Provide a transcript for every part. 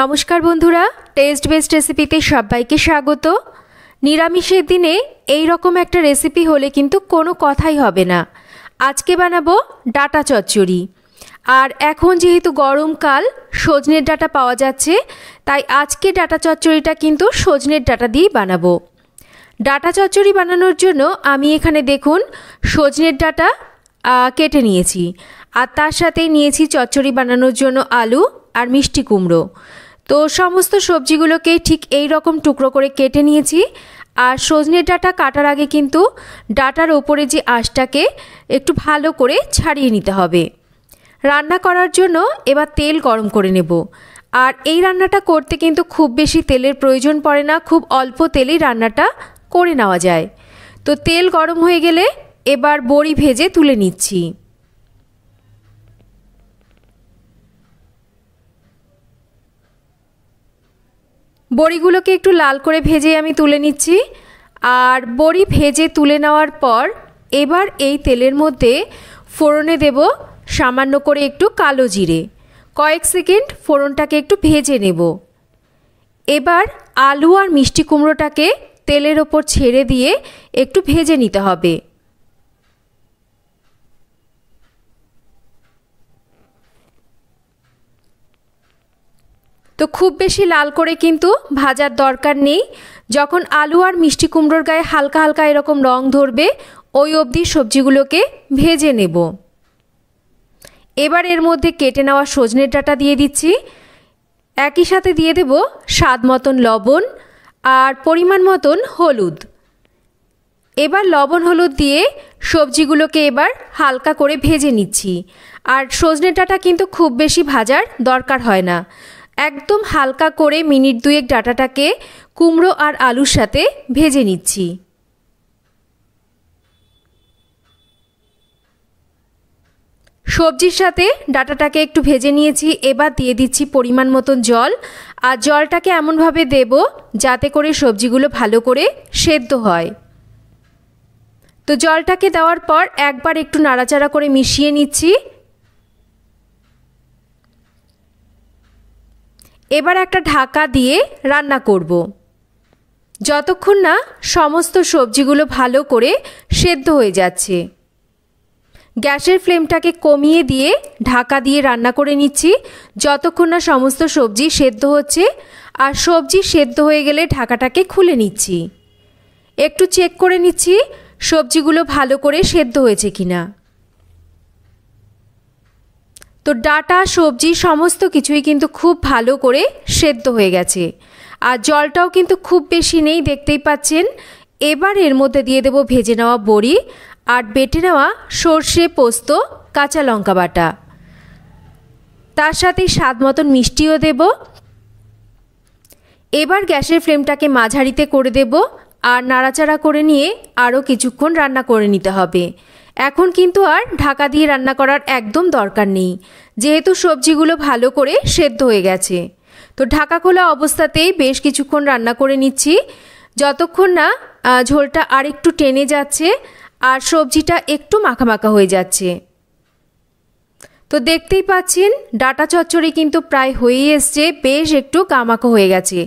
নমস্কার বন্ধুরা test best রেসিপিতে সবাইকে স্বাগত নিরামিষের দিনে এই রকম একটা রেসিপি হলে কিন্তু কোনো কথাই হবে না আজকে বানাবো ডাটা চচ্চড়ি আর এখন যেহেতু গরমকাল সজনের ডাটা পাওয়া যাচ্ছে তাই আজকে ডাটা চচ্চড়িটা কিন্তু সজনের ডাটা দিয়েই বানাবো ডাটা চচ্চড়ি বানানোর জন্য আমি এখানে দেখুন সজনের ডাটা কেটে নিয়েছি আর তার সাথে নিয়েছি চচ্চড়ি বানানোর জন্য আলু আর মিষ্টি কুমড়ো তো সমস্ত সবজিগুলোকে ঠিক এই রকম টুকরো করে কেটে নিয়েছি আর সজনে ডাটা কাটার আগে কিন্তু ডাটার ওপরে যে আঁশটাকে একটু ভালো করে ছাড়িয়ে নিতে হবে রান্না করার জন্য এবার তেল গরম করে নেব আর এই রান্নাটা করতে কিন্তু খুব বেশি তেলের প্রয়োজন পড়ে না খুব অল্প তেলেই রান্নাটা করে নেওয়া যায় তো তেল গরম হয়ে গেলে এবার বড়ি ভেজে তুলে নিচ্ছি বড়িগুলোকে একটু লাল করে ভেজে আমি তুলে নিচ্ছি আর বড়ি ভেজে তুলে নেওয়ার পর এবার এই তেলের মধ্যে ফোড়নে দেব সামান্য করে একটু কালো জিরে কয়েক সেকেন্ড ফোড়নটাকে একটু ভেজে নেব এবার আলু আর মিষ্টি কুমড়োটাকে তেলের ওপর ছেড়ে দিয়ে একটু ভেজে নিতে হবে তো খুব বেশি লাল করে কিন্তু ভাজার দরকার নেই যখন আলু আর মিষ্টি কুমড়োর গায়ে হালকা হালকা এরকম রং ধরবে ওই অবধি সবজিগুলোকে ভেজে নেব এবার এর মধ্যে কেটে নেওয়া সজনের ডাটা দিয়ে দিচ্ছি একই সাথে দিয়ে দেব স্বাদ মতন লবণ আর পরিমাণ মতন হলুদ এবার লবণ হলুদ দিয়ে সবজিগুলোকে এবার হালকা করে ভেজে নিচ্ছি আর সজনের ডাঁটা কিন্তু খুব বেশি ভাজার দরকার হয় না একদম হালকা করে মিনিট দুয়েক ডাটাটাকে কুমড়ো আর আলুর সাথে ভেজে নিচ্ছি সবজির সাথে ডাটাটাকে একটু ভেজে নিয়েছি এবার দিয়ে দিচ্ছি পরিমাণ মতন জল আর জলটাকে এমনভাবে দেব যাতে করে সবজিগুলো ভালো করে সেদ্ধ হয় তো জলটাকে দেওয়ার পর একবার একটু নাড়াচাড়া করে মিশিয়ে নিচ্ছি এবার একটা ঢাকা দিয়ে রান্না করব। যতক্ষণ না সমস্ত সবজিগুলো ভালো করে সেদ্ধ হয়ে যাচ্ছে গ্যাসের ফ্লেমটাকে কমিয়ে দিয়ে ঢাকা দিয়ে রান্না করে নিচ্ছি যতক্ষণ না সমস্ত সবজি সেদ্ধ হচ্ছে আর সবজি সেদ্ধ হয়ে গেলে ঢাকাটাকে খুলে নিচ্ছি একটু চেক করে নিচ্ছি সবজিগুলো ভালো করে সেদ্ধ হয়েছে কিনা তো ডাটা সবজি সমস্ত কিছুই কিন্তু খুব ভালো করে সেদ্ধ হয়ে গেছে আর জলটাও কিন্তু খুব বেশি নেই দেখতেই পাচ্ছেন এবার এর মধ্যে দিয়ে দেব ভেজে নেওয়া বড়ি আর বেটে নেওয়া সর্ষে পোস্ত কাঁচা লঙ্কা বাটা তার সাথে স্বাদ মতন মিষ্টিও দেব এবার গ্যাসের ফ্লেমটাকে মাঝারিতে করে দেব আর নাড়াচাড়া করে নিয়ে আরও কিছুক্ষণ রান্না করে নিতে হবে এখন কিন্তু আর ঢাকা দিয়ে রান্না করার একদম দরকার নেই যেহেতু সবজিগুলো ভালো করে সেদ্ধ হয়ে গেছে তো ঢাকা খোলা অবস্থাতেই বেশ কিছুক্ষণ রান্না করে নিচ্ছি যতক্ষণ না ঝোলটা আর একটু টেনে যাচ্ছে আর সবজিটা একটু মাখামাখা হয়ে যাচ্ছে তো দেখতেই পাচ্ছেন ডাটা চচ্চড়ি কিন্তু প্রায় হয়েই এসছে বেশ একটু কামাকো হয়ে গেছে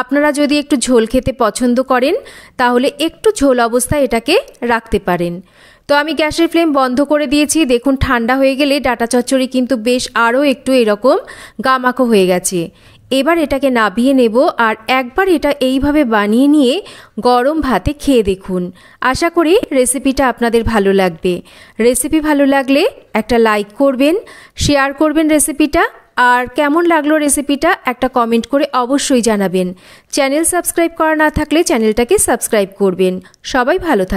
আপনারা যদি একটু ঝোল খেতে পছন্দ করেন তাহলে একটু ঝোল অবস্থায় এটাকে রাখতে পারেন তো আমি গ্যাসের ফ্লেম বন্ধ করে দিয়েছি দেখুন ঠান্ডা হয়ে গেলে ডাটা চচ্চড়ি কিন্তু বেশ আরও একটু এরকম গামাকো হয়ে গেছে এবার এটাকে নাবিয়ে নেব আর একবার এটা এইভাবে বানিয়ে নিয়ে গরম ভাতে খেয়ে দেখুন আশা করি রেসিপিটা আপনাদের ভালো লাগবে রেসিপি ভালো লাগলে একটা লাইক করবেন শেয়ার করবেন রেসিপিটা আর কেমন লাগলো রেসিপিটা একটা কমেন্ট করে অবশ্যই জানাবেন চ্যানেল সাবস্ক্রাইব করা না থাকলে চ্যানেলটাকে সাবস্ক্রাইব করবেন সবাই ভালো থাক